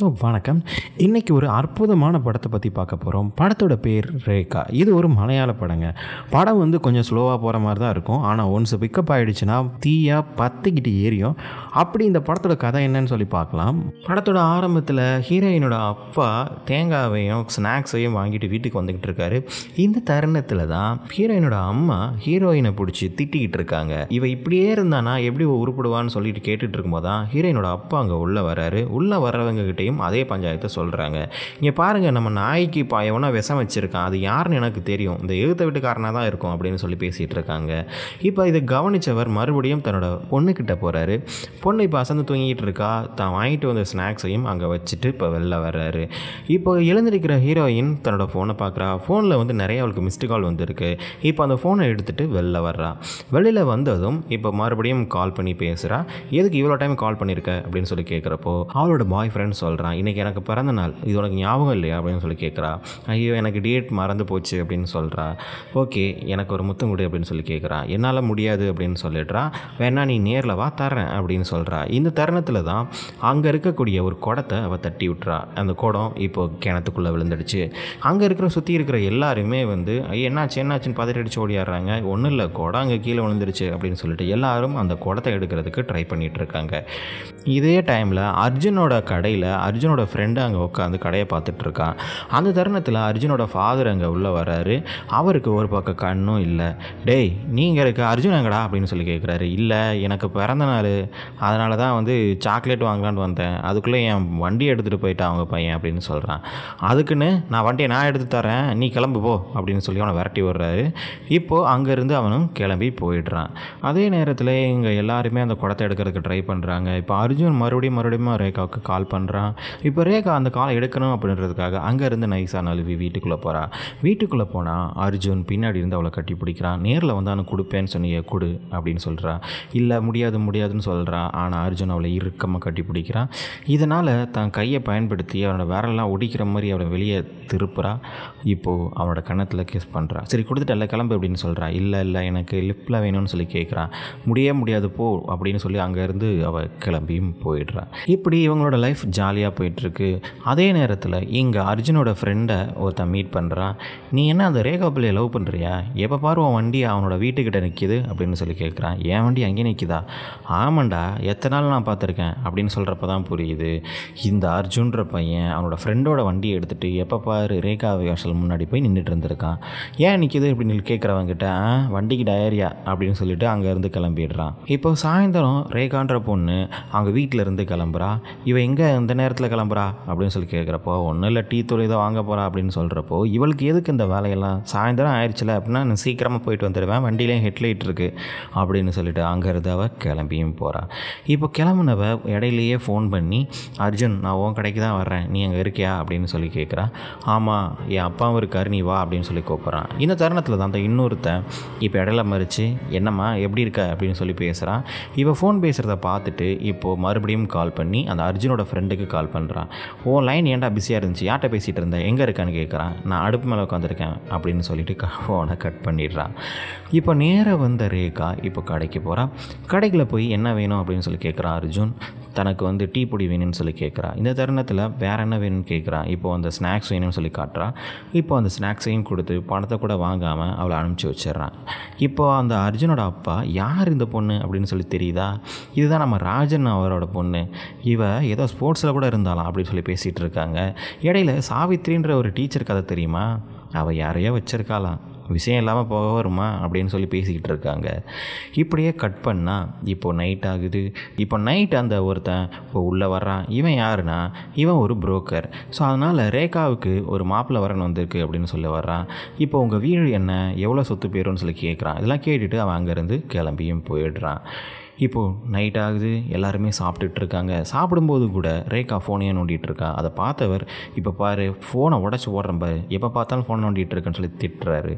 so வணக்கம் இன்றைக்கி ஒரு அற்புதமான படத்தை பற்றி பார்க்க போகிறோம் படத்தோட பேர் ரேகா இது ஒரு மலையாள படங்க படம் வந்து கொஞ்சம் ஸ்லோவாக போகிற மாதிரி தான் இருக்கும் ஆனால் ஒன்ஸ் பிக்கப் ஆகிடுச்சுன்னா தீயாக பத்துக்கிட்டு ஏரியும் அப்படி இந்த படத்தோட கதை என்னன்னு சொல்லி பார்க்கலாம் படத்தோட ஆரம்பத்தில் ஹீரோயினோட அப்பா தேங்காவையும் ஸ்நாக்ஸையும் வாங்கிட்டு வீட்டுக்கு வந்துக்கிட்டு இருக்காரு இந்த தருணத்தில் தான் ஹீரோயினோட அம்மா ஹீரோயினை பிடிச்சி திட்டிக்கிட்டு இருக்காங்க இவை இப்படியே இருந்தானா எப்படி உருப்பிடுவான்னு சொல்லிட்டு கேட்டுட்டு இருக்கும்போது தான் ஹீரோயினோட அப்பா அங்கே உள்ளே வராரு உள்ளே வர்றவங்க கிட்டேயும் பேரையும் அதே பஞ்சாயத்தை சொல்கிறாங்க இங்கே பாருங்கள் நம்ம நாய்க்கு இப்போ எவனா விஷம் வச்சுருக்கான் அது யாருன்னு எனக்கு தெரியும் இந்த எழுத்த வீட்டுக்காரனாக தான் இருக்கும் அப்படின்னு சொல்லி பேசிகிட்டு இருக்காங்க இப்போ இதை கவனித்தவர் மறுபடியும் தன்னோட பொண்ணுக்கிட்ட போகிறாரு பொண்ணு இப்போ அசந்து தூங்கிட்டு இருக்கா தான் வாங்கிட்டு வந்த ஸ்நாக்ஸையும் அங்கே வச்சுட்டு இப்போ வெளில வர்றாரு இப்போ எழுந்திருக்கிற ஹீரோயின் தன்னோட ஃபோனை பார்க்குறா ஃபோனில் வந்து நிறைய அவளுக்கு மிஸ்டு கால் வந்திருக்கு இப்போ அந்த ஃபோனை எடுத்துகிட்டு வெளில வர்றா வெளியில் வந்ததும் இப்போ மறுபடியும் கால் பண்ணி பேசுகிறா எதுக்கு இவ்வளோ டைம் கால் பண்ணியிருக்க அப்படின்னு சொல்லி கேட்குறப்போ அவளோட பாய் ஃப்ரெண்ட் சொல்கிறா சொல்கிறான் இன்றைக்கி எனக்கு பிறந்த நாள் இது உனக்கு ஞாபகம் இல்லையா அப்படின்னு சொல்லி கேட்குறா ஐயோ எனக்கு டேட் மறந்து போச்சு அப்படின்னு சொல்கிறா ஓகே எனக்கு ஒரு முத்தம் கொடு அப்படின்னு சொல்லி கேட்குறா என்னால் முடியாது அப்படின்னு சொல்லிடுறா வேணா நீ நேரில் வா தரேன் அப்படின்னு சொல்கிறா இந்த தருணத்தில் தான் அங்கே இருக்கக்கூடிய ஒரு குடத்தை அவள் தட்டி விட்றா அந்த குடம் இப்போ கிணத்துக்குள்ளே விழுந்துடுச்சு அங்கே இருக்கிற சுற்றி இருக்கிற எல்லாருமே வந்து ஐயோ என்னாச்சு என்னாச்சுன்னு பதறடிச்சு ஓடியாடுறாங்க ஒன்றும் இல்லை குடம் அங்கே கீழே விழுந்துருச்சு அப்படின்னு சொல்லிட்டு எல்லாரும் அந்த குடத்தை எடுக்கிறதுக்கு ட்ரை பண்ணிகிட்டு இருக்காங்க இதே டைமில் அர்ஜுனோட கடையில் அர்ஜுனோட ஃப்ரெண்டு அங்கே உட்காந்து கடையை பார்த்துட்ருக்கான் அந்த தருணத்தில் அர்ஜுனோட ஃபாதர் அங்கே உள்ளே வர்றாரு அவருக்கு ஒரு பக்கம் கண்ணும் இல்லை டேய் நீங்கள் இருக்க அர்ஜுன் எங்கடா அப்படின்னு சொல்லி கேட்குறாரு இல்லை எனக்கு பிறந்த நாள் அதனால தான் வந்து சாக்லேட் வாங்கலான்னு வந்தேன் அதுக்குள்ளே என் வண்டி எடுத்துகிட்டு போயிட்டான் அவங்க பையன் அப்படின்னு சொல்கிறான் அதுக்குன்னு நான் வண்டியை நான் எடுத்து தரேன் நீ கிளம்பு போ அப்படின்னு சொல்லி அவனை விரட்டி விடுறாரு இப்போது அங்கேருந்து அவனும் கிளம்பி போயிடுறான் அதே நேரத்தில் இங்கே எல்லாருமே அந்த குடத்தை எடுக்கிறதுக்கு ட்ரை பண்ணுறாங்க இப்போ அர்ஜுன் மறுபடியும் மறுபடியும் ரேகாவுக்கு கால் பண்ணுறான் இப்போ ரேகா அந்த காலை எடுக்கணும் அப்படின்றதுக்காக அங்கேருந்து நைசா நழுவி வீட்டுக்குள்ளே போகிறா வீட்டுக்குள்ளே போனால் அர்ஜுன் பின்னாடி இருந்து அவளை கட்டி பிடிக்கிறான் நேரில் வந்தானு கொடுப்பேன்னு சொன்னிய கொடு அப்படின்னு சொல்கிறா இல்லை முடியாது முடியாதுன்னு சொல்கிறா ஆனால் அர்ஜுன் அவளை இறுக்கமாக கட்டி பிடிக்கிறான் இதனால் தான் கையை பயன்படுத்தி அவனோட வேறெல்லாம் ஒடிக்கிற மாதிரி அவளை வெளியே திருப்புறா இப்போது அவனோட கன்னத்தில் கிஸ் பண்ணுறா சரி எல்லாம் கிளம்பு அப்படின்னு சொல்கிறா இல்லை இல்லை எனக்கு லிப்பில் வேணும்னு சொல்லி கேட்குறான் முடிய முடியாது போ அப்படின்னு சொல்லி அங்கேருந்து அவள் கிளம்பியும் போயிடுறான் இப்படி இவங்களோட லைஃப் ஜாலியாக ஜாலியாக போயிட்டுருக்கு அதே நேரத்தில் இங்கே அர்ஜுனோட ஃப்ரெண்டை ஒருத்தன் மீட் பண்ணுறான் நீ என்ன அந்த ரேகா பிள்ளையை லவ் பண்ணுறியா எப்போ பாரு உன் வண்டி அவனோட வீட்டுக்கிட்ட நிற்கிது அப்படின்னு சொல்லி கேட்குறான் என் வண்டி அங்கே நிற்கிதா ஆமாண்டா எத்தனை நாள் நான் பார்த்துருக்கேன் அப்படின்னு சொல்கிறப்ப தான் புரியுது இந்த அர்ஜுன்ற பையன் அவனோட ஃப்ரெண்டோட வண்டியை எடுத்துகிட்டு எப்போ பாரு ரேகா வாசல் முன்னாடி போய் நின்றுட்டு இருந்திருக்கான் ஏன் நிற்கிது அப்படின்னு கேட்குறவங்கிட்ட வண்டிக்கு டயரியா அப்படின்னு சொல்லிட்டு அங்கேருந்து கிளம்பிடுறான் இப்போ சாயந்தரம் ரேகான்ற பொண்ணு அவங்க வீட்டிலேருந்து கிளம்புறா இவன் எங்கே இந்த நேரம் நேரத்தில் கிளம்புறா அப்படின்னு சொல்லி கேட்குறப்போ ஒன்றும் இல்லை டீ தொழில் இதை வாங்க போகிறா அப்படின்னு சொல்கிறப்போ இவளுக்கு எதுக்கு இந்த வேலையெல்லாம் சாயந்தரம் ஆயிடுச்சுல அப்படின்னா நான் சீக்கிரமாக போயிட்டு வந்துடுவேன் வண்டியிலேயும் ஹெட்லைட் இருக்குது அப்படின்னு சொல்லிட்டு அங்கே இருந்தவ கிளம்பியும் போகிறா இப்போ கிளம்புனவ இடையிலேயே ஃபோன் பண்ணி அர்ஜுன் நான் உன் கடைக்கு தான் வர்றேன் நீ அங்கே இருக்கியா அப்படின்னு சொல்லி கேட்குறா ஆமாம் என் அப்பாவும் இருக்கார் நீ வா அப்படின்னு சொல்லி கூப்பிட்றான் இந்த தருணத்தில் தான் அந்த இன்னொருத்தன் இப்போ இடையில மறித்து என்னம்மா எப்படி இருக்க அப்படின்னு சொல்லி பேசுகிறான் இப்போ ஃபோன் பேசுகிறத பார்த்துட்டு இப்போது மறுபடியும் கால் பண்ணி அந்த அர்ஜுனோட ஃப்ரெண்டுக்கு கால் கால் பண்ணுறான் ஓ லைன் ஏன்டா பிஸியாக இருந்துச்சு யார்கிட்ட பேசிகிட்டு இருந்தேன் எங்கே இருக்கான்னு கேட்குறான் நான் அடுப்பு மேலே உட்காந்துருக்கேன் அப்படின்னு சொல்லிட்டு ஃபோனை கட் பண்ணிடுறான் இப்போ நேராக வந்த ரேகா இப்போ கடைக்கு போகிறான் கடைக்கில் போய் என்ன வேணும் அப்படின்னு சொல்லி கேட்குறான் அர்ஜுன் தனக்கு வந்து டீ பொடி வேணும்னு சொல்லி கேட்குறான் இந்த தருணத்தில் வேறு என்ன வேணும்னு கேட்குறான் இப்போ அந்த ஸ்நாக்ஸ் வேணும்னு சொல்லி காட்டுறான் இப்போ அந்த ஸ்நாக்ஸையும் கொடுத்து பணத்தை கூட வாங்காமல் அவளை அனுப்பிச்சி வச்சிடுறான் இப்போ அந்த அர்ஜுனோட அப்பா யார் இந்த பொண்ணு அப்படின்னு சொல்லி தெரியுதா இதுதான் நம்ம ராஜன் அவரோட பொண்ணு இவ ஏதோ ஸ்போர்ட்ஸில் கூட இருந்தாலும் அப்படின்னு சொல்லி பேசிகிட்டு இருக்காங்க இடையில சாவித்ரின்ற ஒரு டீச்சர் கதை தெரியுமா அவள் யாரையோ வச்சுருக்காளாம் விஷயம் இல்லாமல் போக வருமா அப்படின்னு சொல்லி பேசிக்கிட்டு இருக்காங்க இப்படியே கட் பண்ணால் இப்போது நைட் ஆகுது இப்போ நைட் அந்த ஒருத்தன் இப்போ உள்ளே வர்றான் இவன் யாருன்னா இவன் ஒரு புரோக்கர் ஸோ அதனால் ரேகாவுக்கு ஒரு மாப்பிள்ளை வரன் வந்திருக்கு அப்படின்னு சொல்லி வர்றான் இப்போ உங்கள் வீடு என்ன எவ்வளோ சொத்து பேருன்னு சொல்லி கேட்குறான் இதெல்லாம் கேட்டுட்டு அவன் அங்கேருந்து கிளம்பியும் போயிடுறான் இப்போது நைட் ஆகுது எல்லாருமே சாப்பிட்டுட்டு இருக்காங்க சாப்பிடும்போது கூட ரேகா ஃபோனையே நோண்டிகிட்டு இருக்கா அதை பார்த்தவர் இப்போ பாரு ஃபோனை உடச்சி ஓடுறேன் பாரு எப்போ பார்த்தாலும் ஃபோனை நோண்டிகிட்டு இருக்கேன்னு சொல்லி திட்டுறாரு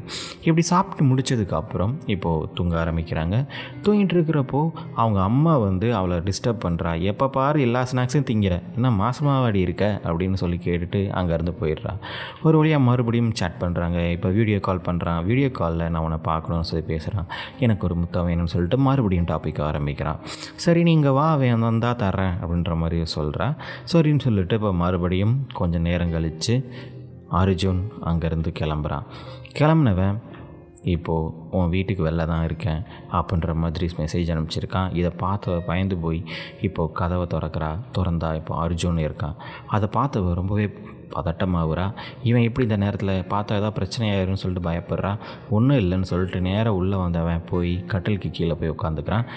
இப்படி சாப்பிட்டு முடிச்சதுக்கப்புறம் இப்போது தூங்க ஆரம்பிக்கிறாங்க தூங்கிட்டு இருக்கிறப்போ அவங்க அம்மா வந்து அவளை டிஸ்டர்ப் பண்ணுறா எப்போ பாரு எல்லா ஸ்நாக்ஸையும் திங்கிற என்ன மாசமாவாடி இருக்க அப்படின்னு சொல்லி கேட்டுட்டு அங்கேருந்து போயிடுறா ஒரு வழியாக மறுபடியும் சேட் பண்ணுறாங்க இப்போ வீடியோ கால் பண்ணுறான் வீடியோ காலில் நான் உன்னை பார்க்கணும்னு சொல்லி பேசுகிறான் எனக்கு ஒரு முத்தம் வேணும்னு சொல்லிட்டு மறுபடியும் டாபிக் ஆரம்பி காமிக்கிறான் சரி நீங்கள் வா அவன் வந்தால் தரேன் அப்படின்ற மாதிரி சொல்கிறேன் சரின்னு சொல்லிட்டு இப்போ மறுபடியும் கொஞ்சம் நேரம் கழித்து அர்ஜுன் அங்கேருந்து கிளம்புறான் கிளம்புனவன் இப்போது உன் வீட்டுக்கு வெளில தான் இருக்கேன் அப்படின்ற மாதிரி மெசேஜ் அனுப்பிச்சிருக்கான் இதை பார்த்து பயந்து போய் இப்போது கதவை திறக்கிறா திறந்தா இப்போ அர்ஜுன் இருக்கான் அதை பார்த்து ரொம்பவே பதட்டமாகுறா இவன் எப்படி இந்த நேரத்தில் பார்த்தா ஏதாவது பிரச்சனையாயிரும்னு சொல்லிட்டு பயப்படுறா ஒன்றும் இல்லைன்னு சொல்லிட்டு நேராக உள்ளே வந்தவன் போய் கட்டிலுக்கு கீழே போய் உட்காந்துக்கிறான்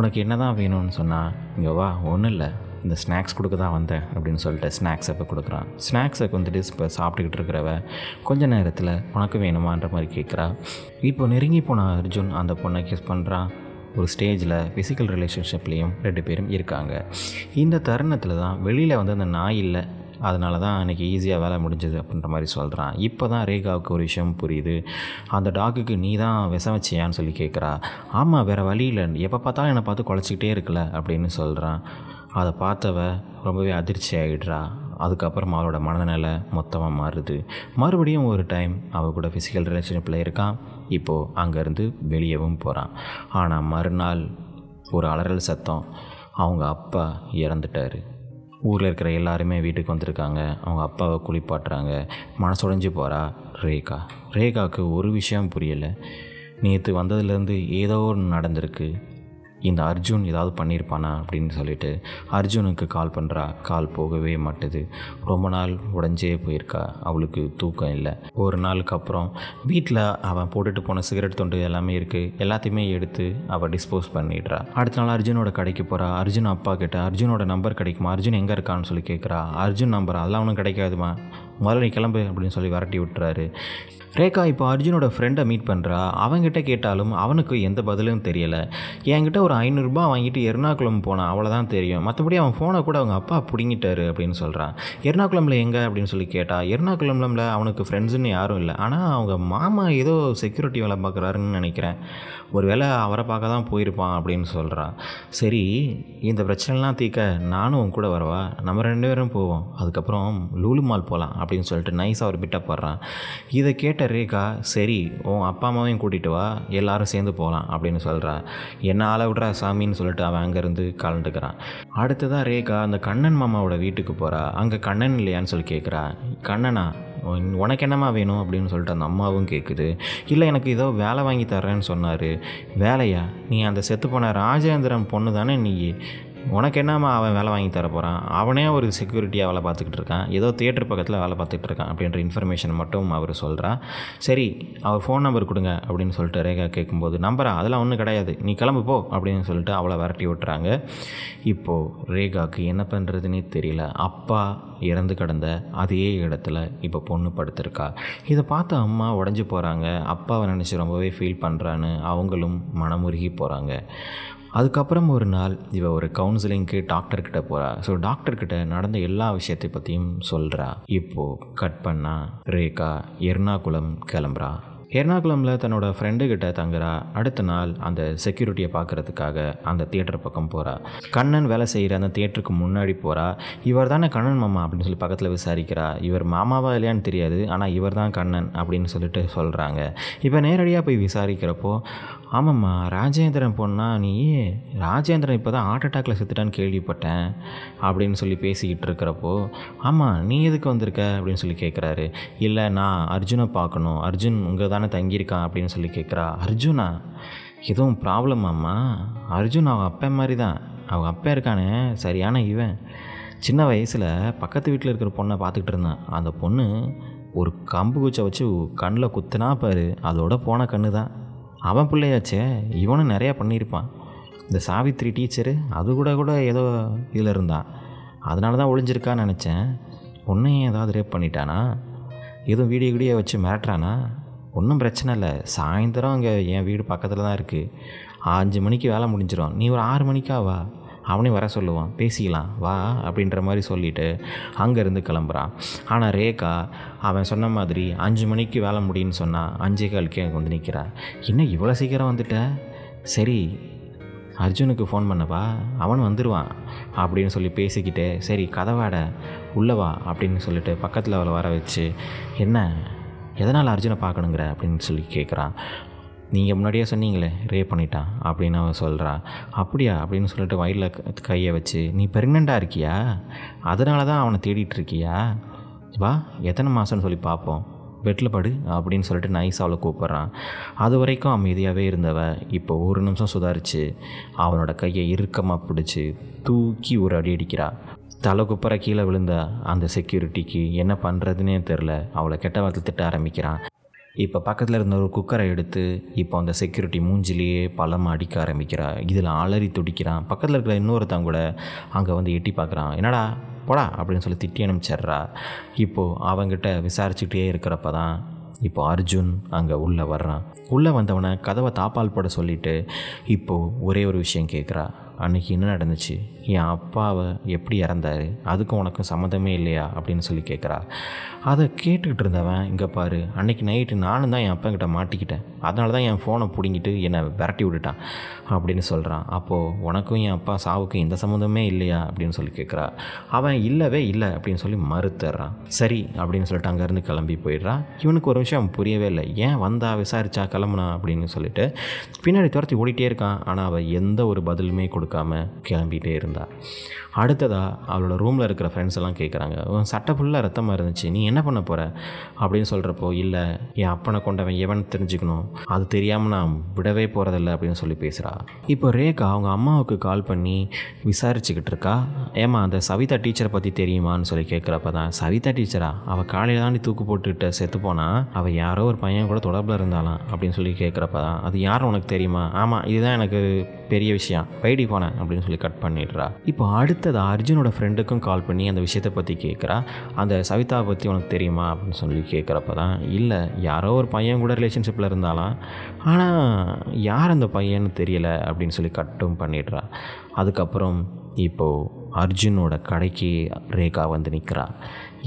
உனக்கு என்ன தான் வேணும்னு சொன்னால் இங்கே வா ஒன்றும் இல்லை இந்த ஸ்நாக்ஸ் கொடுக்க தான் வந்தேன் அப்படின்னு சொல்லிட்டு ஸ்நாக்ஸ் அப்போ கொடுக்குறான் ஸ்நாக்ஸை வந்துட்டு இப்போ சாப்பிட்டுக்கிட்டு இருக்கிறவ கொஞ்ச நேரத்தில் உனக்கு வேணுமான்ற மாதிரி கேட்குறா இப்போ நெருங்கி போன அர்ஜுன் அந்த பொண்ணை கிஸ் பண்ணுறான் ஒரு ஸ்டேஜில் ஃபிசிக்கல் ரிலேஷன்ஷிப்லேயும் ரெண்டு பேரும் இருக்காங்க இந்த தருணத்தில் தான் வெளியில் வந்து அந்த நாய் இல்லை அதனால தான் அன்றைக்கி ஈஸியாக வேலை முடிஞ்சது அப்படின்ற மாதிரி சொல்கிறான் இப்போ தான் ரேகாவுக்கு ஒரு விஷயம் புரியுது அந்த டாக்குக்கு நீ தான் விஷம் வச்சியான்னு சொல்லி கேட்குறா ஆமாம் வேறு வழி இல்லை எப்போ பார்த்தாலும் என்னை பார்த்து குழச்சிக்கிட்டே இருக்கல அப்படின்னு சொல்கிறான் அதை பார்த்தவ ரொம்பவே அதிர்ச்சி ஆகிடுறா அதுக்கப்புறம் அவளோட மனநிலை மொத்தமாக மாறுது மறுபடியும் ஒரு டைம் அவள் கூட ஃபிசிக்கல் ரிலேஷன்ஷிப்பில் இருக்கான் இப்போது அங்கேருந்து வெளியவும் போகிறான் ஆனால் மறுநாள் ஒரு அலறல் சத்தம் அவங்க அப்பா இறந்துட்டார் ஊரில் இருக்கிற எல்லாருமே வீட்டுக்கு வந்திருக்காங்க அவங்க அப்பாவை குளிப்பாட்டுறாங்க மனசுடைஞ்சு போகிறா ரேகா ரேகாவுக்கு ஒரு விஷயம் புரியலை நேற்று வந்ததுலேருந்து ஏதோ ஒன்று நடந்திருக்கு இந்த அர்ஜுன் ஏதாவது பண்ணியிருப்பானா அப்படின்னு சொல்லிட்டு அர்ஜுனுக்கு கால் பண்ணுறா கால் போகவே மாட்டுது ரொம்ப நாள் உடஞ்சே போயிருக்கா அவளுக்கு தூக்கம் இல்லை ஒரு நாளுக்கு அப்புறம் வீட்டில் அவன் போட்டுட்டு போன சிகரெட் தொண்டு எல்லாமே இருக்குது எல்லாத்தையுமே எடுத்து அவள் டிஸ்போஸ் பண்ணிடுறா அடுத்த நாள் அர்ஜுனோட கடைக்கு போகிறா அர்ஜுன் அப்பா கிட்ட அர்ஜுனோட நம்பர் கிடைக்குமா அர்ஜுன் எங்கே இருக்கான்னு சொல்லி கேட்குறா அர்ஜுன் நம்பர் அதெல்லாம் ஒன்றும் கிடைக்காதுமா முதல்ல நீ கிளம்பு அப்படின்னு சொல்லி விரட்டி விட்டுறாரு ரேகா இப்போ அர்ஜுனோட ஃப்ரெண்டை மீட் பண்ணுறா அவங்ககிட்ட கேட்டாலும் அவனுக்கு எந்த பதிலும் தெரியலை என்கிட்ட ஒரு ஐநூறுரூபா வாங்கிட்டு எர்ணாகுளம் போனான் அவ்வளோதான் தெரியும் மற்றபடி அவன் ஃபோனை கூட அவங்க அப்பா பிடிங்கிட்டாரு அப்படின்னு சொல்கிறான் எர்ணாகுளமில் எங்கே அப்படின்னு சொல்லி கேட்டால் எர்ணாகுளம்ல அவனுக்கு ஃப்ரெண்ட்ஸுன்னு யாரும் இல்லை ஆனால் அவங்க மாமா ஏதோ செக்யூரிட்டி வேலை பார்க்குறாருன்னு நினைக்கிறேன் ஒரு வேளை அவரை பார்க்க தான் போயிருப்பான் அப்படின்னு சொல்கிறான் சரி இந்த பிரச்சனைலாம் தீக்க நானும் கூட வரவா நம்ம ரெண்டு பேரும் போவோம் அதுக்கப்புறம் லூலு மால் போகலாம் அப்படின்னு சொல்லிட்டு நைஸாக ஒரு பிட்டப் போடுறான் இதை கேட்ட கேட்ட ரேகா சரி உன் அப்பா அம்மாவையும் கூட்டிகிட்டு வா எல்லாரும் சேர்ந்து போகலாம் அப்படின்னு சொல்கிறா என்ன ஆளை விட்றா சாமின்னு சொல்லிட்டு அவன் அங்கேருந்து கலந்துக்கிறான் அடுத்ததான் ரேகா அந்த கண்ணன் மாமாவோட வீட்டுக்கு போகிறா அங்கே கண்ணன் இல்லையான்னு சொல்லி கேட்குறா கண்ணனா உனக்கு என்னம்மா வேணும் அப்படின்னு சொல்லிட்டு அந்த அம்மாவும் கேட்குது இல்லை எனக்கு ஏதோ வேலை வாங்கி தர்றேன்னு சொன்னார் வேலையா நீ அந்த செத்து போன ராஜேந்திரன் பொண்ணு தானே நீ உனக்கு என்னம்மா அவன் வேலை வாங்கி தர போகிறான் அவனே ஒரு செக்யூரிட்டியாக வேலை பார்த்துக்கிட்டு இருக்கான் ஏதோ தியேட்டர் பக்கத்தில் வேலை பார்த்துக்கிட்டு இருக்கான் அப்படின்ற இன்ஃபர்மேஷன் மட்டும் அவர் சொல்கிறா சரி அவர் ஃபோன் நம்பர் கொடுங்க அப்படின்னு சொல்லிட்டு ரேகா கேட்கும்போது நம்பரா அதெல்லாம் ஒன்றும் கிடையாது நீ கிளம்பு போ அப்படின்னு சொல்லிட்டு அவளை விரட்டி விட்டுறாங்க இப்போது ரேகாவுக்கு என்ன பண்ணுறதுனே தெரியல அப்பா இறந்து கிடந்த அதே இடத்துல இப்போ பொண்ணு படுத்திருக்கா இதை பார்த்து அம்மா உடஞ்சி போகிறாங்க அப்பாவை நினச்சி ரொம்பவே ஃபீல் பண்ணுறான்னு அவங்களும் மனமுருகி போகிறாங்க அதுக்கப்புறம் ஒரு நாள் இவ ஒரு கவுன்சிலிங்க்கு டாக்டர்கிட்ட போகிறா ஸோ டாக்டர்கிட்ட நடந்த எல்லா விஷயத்தை பற்றியும் சொல்கிறா இப்போது கட் பண்ணால் ரேகா எர்ணாகுளம் கிளம்புறா எர்ணாகுளமில் தன்னோட ஃப்ரெண்டுக்கிட்ட தங்குறா அடுத்த நாள் அந்த செக்யூரிட்டியை பார்க்குறதுக்காக அந்த தியேட்டர் பக்கம் போகிறா கண்ணன் வேலை செய்கிற அந்த தியேட்டருக்கு முன்னாடி போகிறா இவர் தானே கண்ணன் மாமா அப்படின்னு சொல்லி பக்கத்தில் விசாரிக்கிறா இவர் மாமாவா இல்லையான்னு தெரியாது ஆனால் இவர் தான் கண்ணன் அப்படின்னு சொல்லிட்டு சொல்கிறாங்க இப்போ நேரடியாக போய் விசாரிக்கிறப்போ ஆமாம்மா ராஜேந்திரன் பொண்ணா நீ ராஜேந்திரன் இப்போ தான் ஹார்ட் அட்டாக்கில் செத்துட்டான்னு கேள்விப்பட்டேன் அப்படின்னு சொல்லி பேசிக்கிட்டு இருக்கிறப்போ ஆமாம் நீ எதுக்கு வந்திருக்க அப்படின்னு சொல்லி கேட்குறாரு இல்லை நான் அர்ஜுனை பார்க்கணும் அர்ஜுன் உங்கள் தான் தானே தங்கியிருக்கான் அப்படின்னு சொல்லி கேட்குறா அர்ஜுனா எதுவும் ப்ராப்ளமாம்மா அர்ஜுன் அவன் அப்பா மாதிரி தான் அவன் அப்பா இருக்கானே சரியான இவன் சின்ன வயசில் பக்கத்து வீட்டில் இருக்கிற பொண்ணை பார்த்துக்கிட்டு இருந்தான் அந்த பொண்ணு ஒரு கம்பு குச்சை வச்சு கண்ணில் குத்துனா பாரு அதோட போன கண்ணு தான் அவன் பிள்ளையாச்சே இவனும் நிறையா பண்ணியிருப்பான் இந்த சாவித்ரி டீச்சரு அது கூட கூட ஏதோ இதில் இருந்தான் அதனால தான் ஒளிஞ்சிருக்கான்னு நினச்சேன் பொண்ணையும் ஏதாவது ரேப் பண்ணிட்டானா எதுவும் வீடியோ வீடியோ வச்சு மிரட்டுறானா ஒன்றும் பிரச்சனை இல்லை சாயந்தரம் அங்கே என் வீடு பக்கத்தில் தான் இருக்குது அஞ்சு மணிக்கு வேலை முடிஞ்சிடும் நீ ஒரு ஆறு மணிக்கா வா அவனையும் வர சொல்லுவான் பேசிக்கலாம் வா அப்படின்ற மாதிரி சொல்லிவிட்டு அங்கேருந்து கிளம்புறான் ஆனால் ரேகா அவன் சொன்ன மாதிரி அஞ்சு மணிக்கு வேலை முடியும்னு சொன்னால் அஞ்சே காலுக்கு எனக்கு வந்து நிற்கிறான் இன்னும் இவ்வளோ சீக்கிரம் வந்துட்ட சரி அர்ஜுனுக்கு ஃபோன் பண்ணப்பா அவன் வந்துடுவான் அப்படின்னு சொல்லி பேசிக்கிட்டு சரி கதவாட உள்ளவா அப்படின்னு சொல்லிட்டு பக்கத்தில் அவளை வர வச்சு என்ன எதனால் அர்ஜுனை பார்க்கணுங்கிற அப்படின்னு சொல்லி கேட்குறான் நீங்கள் முன்னாடியே சொன்னீங்களே ரே பண்ணிட்டான் அப்படின்னு அவன் சொல்கிறான் அப்படியா அப்படின்னு சொல்லிட்டு வயலில் கையை வச்சு நீ ப்ரெக்னெண்ட்டாக இருக்கியா அதனால தான் அவனை தேடிட்டு இருக்கியா வா எத்தனை மாதம்னு சொல்லி பார்ப்போம் பெட்டில் படு அப்படின்னு சொல்லிட்டு நைஸ் அவளை கூப்பிட்றான் அது வரைக்கும் அமைதியாகவே இருந்தவ இப்போ ஒரு நிமிஷம் சுதாரித்து அவனோட கையை இறுக்கமாக பிடிச்சி தூக்கி ஒரு அடி அடிக்கிறாள் தலை குப்புற கீழே விழுந்த அந்த செக்யூரிட்டிக்கு என்ன பண்ணுறதுன்னே தெரில அவளை கெட்ட வார்த்தை திட்ட ஆரம்பிக்கிறான் இப்போ பக்கத்தில் இருந்த ஒரு குக்கரை எடுத்து இப்போ அந்த செக்யூரிட்டி மூஞ்சிலேயே பழம் அடிக்க ஆரம்பிக்கிறா இதில் அலறி துடிக்கிறான் பக்கத்தில் இருக்கிற இன்னொருத்தவங்க கூட அங்கே வந்து எட்டி பார்க்குறான் என்னடா போடா அப்படின்னு சொல்லி திட்டி அனுப்பிச்சிட்றா இப்போது அவங்ககிட்ட விசாரிச்சுக்கிட்டே இருக்கிறப்ப தான் இப்போ அர்ஜுன் அங்கே உள்ளே வர்றான் உள்ளே வந்தவனை கதவை தாப்பால் போட சொல்லிவிட்டு இப்போது ஒரே ஒரு விஷயம் கேட்குறா அன்றைக்கி என்ன நடந்துச்சு என் அப்பாவை எப்படி இறந்தார் அதுக்கும் உனக்கும் சம்மந்தமே இல்லையா அப்படின்னு சொல்லி கேட்குறா அதை கேட்டுக்கிட்டு இருந்தவன் இங்கே பாரு அன்றைக்கி நைட்டு நானும் தான் என் அப்பங்கிட்ட மாட்டிக்கிட்டேன் அதனால தான் என் ஃபோனை பிடிங்கிட்டு என்னை விரட்டி விட்டுட்டான் அப்படின்னு சொல்கிறான் அப்போது உனக்கும் என் அப்பா சாவுக்கும் எந்த சம்மந்தமே இல்லையா அப்படின்னு சொல்லி கேட்குறா அவன் இல்லவே இல்லை அப்படின்னு சொல்லி மறுத்துறான் சரி அப்படின்னு சொல்லிட்டு அங்கேருந்து கிளம்பி போயிடுறான் இவனுக்கு ஒரு விஷயம் புரியவே இல்லை ஏன் வந்தா விசாரிச்சா கிளம்புனா அப்படின்னு சொல்லிட்டு பின்னாடி துரத்தி ஓடிட்டே இருக்கான் ஆனால் அவள் எந்த ஒரு பதிலுமே கொடுக்காம கிளம்பிகிட்டே இருந்தான் இருந்தா அடுத்ததாக அவளோட ரூமில் இருக்கிற ஃப்ரெண்ட்ஸ் எல்லாம் கேட்குறாங்க உன் சட்டை ஃபுல்லாக ரத்தமாக இருந்துச்சு நீ என்ன பண்ண போகிற அப்படின்னு சொல்கிறப்போ இல்லை என் அப்பனை கொண்டவன் எவன் தெரிஞ்சுக்கணும் அது தெரியாமல் நான் விடவே போகிறதில்ல அப்படின்னு சொல்லி பேசுகிறா இப்போ ரேகா அவங்க அம்மாவுக்கு கால் பண்ணி விசாரிச்சுக்கிட்டு இருக்கா ஏமா அந்த சவிதா டீச்சரை பற்றி தெரியுமான்னு சொல்லி கேட்குறப்ப தான் சவிதா டீச்சரா அவள் காலையில் தாண்டி தூக்கு போட்டுக்கிட்ட செத்து போனால் அவள் யாரோ ஒரு பையன் கூட தொடர்பில் இருந்தாலாம் அப்படின்னு சொல்லி கேட்குறப்ப தான் அது யாரும் உனக்கு தெரியுமா ஆமாம் இதுதான் எனக்கு பெரிய விஷயம் பைடி போனேன் அப்படின்னு சொல்லி கட் பண்ணிடுறா சொல்கிறா இப்போ அடுத்தது அர்ஜுனோட ஃப்ரெண்டுக்கும் கால் பண்ணி அந்த விஷயத்தை பற்றி கேட்குறா அந்த சவிதாவை பற்றி உனக்கு தெரியுமா அப்படின்னு சொல்லி கேட்குறப்ப தான் இல்லை யாரோ ஒரு பையன் கூட ரிலேஷன்ஷிப்பில் இருந்தாலாம் ஆனால் யார் அந்த பையன் தெரியலை அப்படின்னு சொல்லி கட்டும் பண்ணிடுறா அதுக்கப்புறம் இப்போது அர்ஜுனோட கடைக்கு ரேகா வந்து நிற்கிறா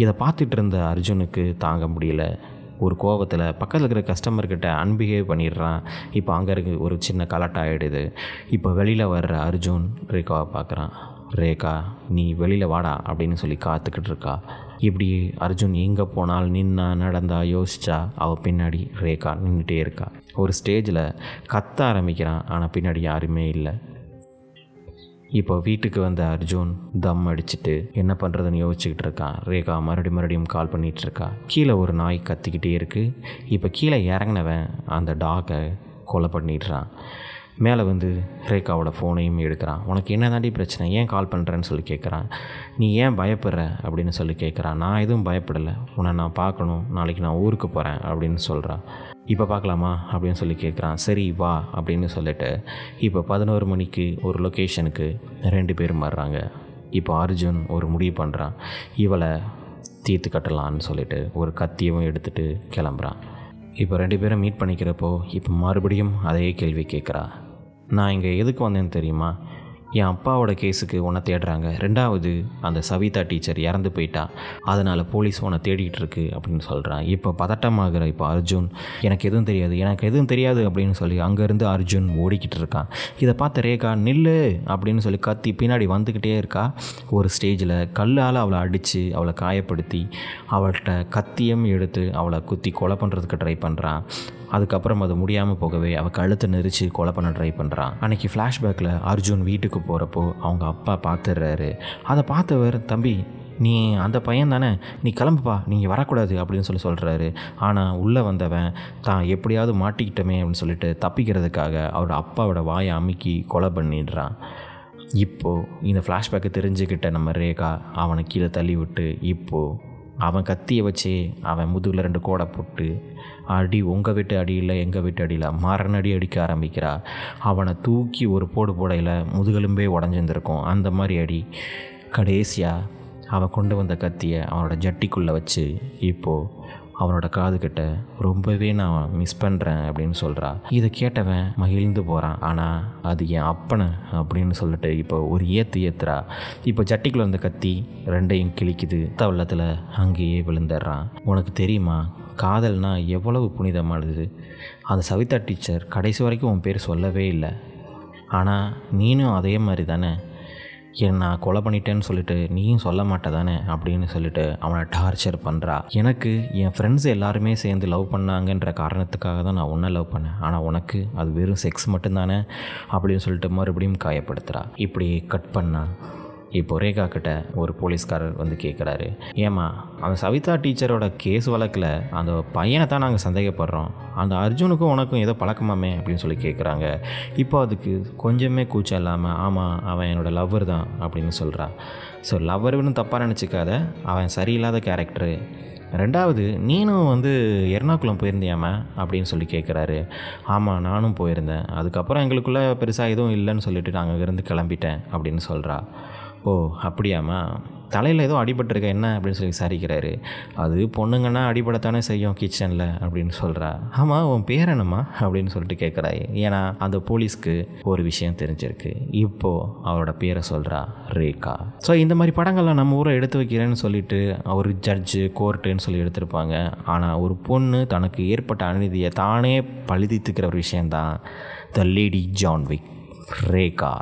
இதை பார்த்துட்டு இருந்த அர்ஜுனுக்கு தாங்க முடியல ஒரு கோவத்தில் பக்கத்தில் இருக்கிற கஸ்டமர்கிட்ட அன்பிஹேவ் பண்ணிடுறான் இப்போ அங்கே இருக்க ஒரு சின்ன கலாட் ஆகிடுது இப்போ வெளியில் வர்ற அர்ஜுன் ரேகாவை பார்க்குறான் ரேகா நீ வெளியில் வாடா அப்படின்னு சொல்லி காத்துக்கிட்டு இருக்கா இப்படி அர்ஜுன் எங்கே போனால் நின்னா நடந்தா யோசிச்சா அவள் பின்னாடி ரேகா நின்றுட்டே இருக்கா ஒரு ஸ்டேஜில் கத்த ஆரம்பிக்கிறான் ஆனால் பின்னாடி யாருமே இல்லை இப்போ வீட்டுக்கு வந்த அர்ஜுன் தம் அடிச்சுட்டு என்ன பண்ணுறதுன்னு யோசிச்சுக்கிட்டு இருக்கான் ரேகா மறுபடியும் மறுபடியும் கால் பண்ணிகிட்டு இருக்கா கீழே ஒரு நாய் கத்திக்கிட்டே இருக்குது இப்போ கீழே இறங்கினவன் அந்த டாகை கொலை பண்ணிடுறான் மேலே வந்து ரேகாவோட ஃபோனையும் எடுக்கிறான் உனக்கு என்ன தாண்டி பிரச்சனை ஏன் கால் பண்ணுறேன்னு சொல்லி கேட்குறான் நீ ஏன் பயப்படுற அப்படின்னு சொல்லி கேட்குறான் நான் எதுவும் பயப்படலை உன்னை நான் பார்க்கணும் நாளைக்கு நான் ஊருக்கு போகிறேன் அப்படின்னு சொல்கிறான் இப்போ பார்க்கலாமா அப்படின்னு சொல்லி கேட்குறான் சரி வா அப்படின்னு சொல்லிட்டு இப்போ பதினோரு மணிக்கு ஒரு லொக்கேஷனுக்கு ரெண்டு பேரும் வர்றாங்க இப்போ அர்ஜுன் ஒரு முடிவு பண்ணுறான் இவளை தீர்த்து கட்டலான்னு சொல்லிட்டு ஒரு கத்தியவும் எடுத்துகிட்டு கிளம்புறான் இப்போ ரெண்டு பேரும் மீட் பண்ணிக்கிறப்போ இப்போ மறுபடியும் அதே கேள்வி கேட்குறா நான் இங்கே எதுக்கு வந்தேன்னு தெரியுமா என் அப்பாவோட கேஸுக்கு உன்னை தேடுறாங்க ரெண்டாவது அந்த சவிதா டீச்சர் இறந்து போயிட்டா அதனால் போலீஸ் உன்னை தேடிக்கிட்டு இருக்கு அப்படின்னு சொல்கிறான் இப்போ பதட்டமாகிற இப்போ அர்ஜுன் எனக்கு எதுவும் தெரியாது எனக்கு எதுவும் தெரியாது அப்படின்னு சொல்லி அங்கேருந்து அர்ஜுன் ஓடிக்கிட்டு இருக்கான் இதை பார்த்த ரேகா நில்லு அப்படின்னு சொல்லி கத்தி பின்னாடி வந்துக்கிட்டே இருக்கா ஒரு ஸ்டேஜில் கல்லால் அவளை அடித்து அவளை காயப்படுத்தி அவள்கிட்ட கத்தியம் எடுத்து அவளை குத்தி கொலை பண்ணுறதுக்கு ட்ரை பண்ணுறான் அதுக்கப்புறம் அது முடியாமல் போகவே அவள் கழுத்தை நெரிச்சு கொலை பண்ண ட்ரை பண்ணுறான் அன்னைக்கு ஃப்ளாஷ்பேக்கில் அர்ஜுன் வீட்டுக்கு போகிறப்போ அவங்க அப்பா பார்த்துடுறாரு அதை பார்த்தவர் தம்பி நீ அந்த பையன் தானே நீ கிளம்புப்பா நீங்கள் வரக்கூடாது அப்படின்னு சொல்லி சொல்கிறாரு ஆனால் உள்ளே வந்தவன் தான் எப்படியாவது மாட்டிக்கிட்டோமே அப்படின்னு சொல்லிட்டு தப்பிக்கிறதுக்காக அவரோட அப்பாவோட வாயை அமுக்கி கொலை பண்ணிடுறான் இப்போது இந்த ஃப்ளாஷ்பேக்கை தெரிஞ்சுக்கிட்ட நம்ம ரேகா அவனை கீழே தள்ளி விட்டு இப்போது அவன் கத்தியை வச்சு அவன் முதுகில் ரெண்டு கோடை போட்டு அடி உங்கள் வீட்டு அடியில் எங்கள் வீட்டு அடியில் மரணடி அடிக்க ஆரம்பிக்கிறா அவனை தூக்கி ஒரு போடு போடையில் முதுகெலும்பே உடஞ்சிருந்திருக்கும் அந்த மாதிரி அடி கடைசியாக அவன் கொண்டு வந்த கத்தியை அவனோட ஜட்டிக்குள்ளே வச்சு இப்போது அவனோட கிட்ட ரொம்பவே நான் மிஸ் பண்ணுறேன் அப்படின்னு சொல்கிறா இதை கேட்டவன் மகிழ்ந்து போகிறான் ஆனால் அது என் அப்பனை அப்படின்னு சொல்லிட்டு இப்போ ஒரு ஏற்று ஏத்துறா இப்போ ஜட்டிக்குள்ள வந்த கத்தி ரெண்டையும் கிழிக்குது தவளத்தில் அங்கேயே விழுந்துடுறான் உனக்கு தெரியுமா காதல்னா எவ்வளவு புனிதமானது அந்த சவிதா டீச்சர் கடைசி வரைக்கும் உன் பேர் சொல்லவே இல்லை ஆனால் நீனும் அதே மாதிரி தானே என்னை நான் கொலை பண்ணிட்டேன்னு சொல்லிட்டு நீயும் சொல்ல மாட்டேதானே அப்படின்னு சொல்லிட்டு அவனை டார்ச்சர் பண்ணுறா எனக்கு என் ஃப்ரெண்ட்ஸ் எல்லாருமே சேர்ந்து லவ் பண்ணாங்கன்ற காரணத்துக்காக தான் நான் ஒன்றை லவ் பண்ணேன் ஆனால் உனக்கு அது வெறும் செக்ஸ் மட்டும்தானே அப்படின்னு சொல்லிட்டு மறுபடியும் காயப்படுத்துகிறா இப்படி கட் பண்ணான் இப்போ ரேகா கிட்ட ஒரு போலீஸ்காரர் வந்து கேட்குறாரு ஏமா அவன் சவிதா டீச்சரோட கேஸ் வழக்கில் அந்த பையனை தான் நாங்கள் சந்தேகப்படுறோம் அந்த அர்ஜுனுக்கும் உனக்கும் ஏதோ பழக்கமாமே அப்படின்னு சொல்லி கேட்குறாங்க இப்போ அதுக்கு கொஞ்சமே கூச்சம் இல்லாமல் ஆமாம் அவன் என்னோடய லவ்வர் தான் அப்படின்னு சொல்கிறான் ஸோ லவ்வர்னு தப்பாக நினச்சிக்காத அவன் சரியில்லாத கேரக்டரு ரெண்டாவது நீனும் வந்து எர்ணாகுளம் போயிருந்தியாமா அப்படின்னு சொல்லி கேட்குறாரு ஆமாம் நானும் போயிருந்தேன் அதுக்கப்புறம் எங்களுக்குள்ளே பெருசாக எதுவும் இல்லைன்னு சொல்லிட்டு நாங்கள் இருந்து கிளம்பிட்டேன் அப்படின்னு சொல்கிறா ஓ அப்படியாம்மா தலையில் ஏதோ அடிபட்டிருக்க என்ன அப்படின்னு சொல்லி விசாரிக்கிறாரு அது பொண்ணுங்கன்னா அடிபடத்தானே செய்யும் கிச்சனில் அப்படின்னு சொல்கிறா ஆமாம் உன் பேர் என்னம்மா அப்படின்னு சொல்லிட்டு கேட்குறாரு ஏன்னா அந்த போலீஸ்க்கு ஒரு விஷயம் தெரிஞ்சிருக்கு இப்போது அவரோட பேரை சொல்கிறா ரேகா ஸோ இந்த மாதிரி படங்கள்லாம் நம்ம ஊரை எடுத்து வைக்கிறேன்னு சொல்லிட்டு அவர் ஜட்ஜு கோர்ட்டுன்னு சொல்லி எடுத்திருப்பாங்க ஆனால் ஒரு பொண்ணு தனக்கு ஏற்பட்ட அநீதியை தானே பழுதித்துக்கிற ஒரு விஷயந்தான் த லேடி ஜான்விக் ரேகா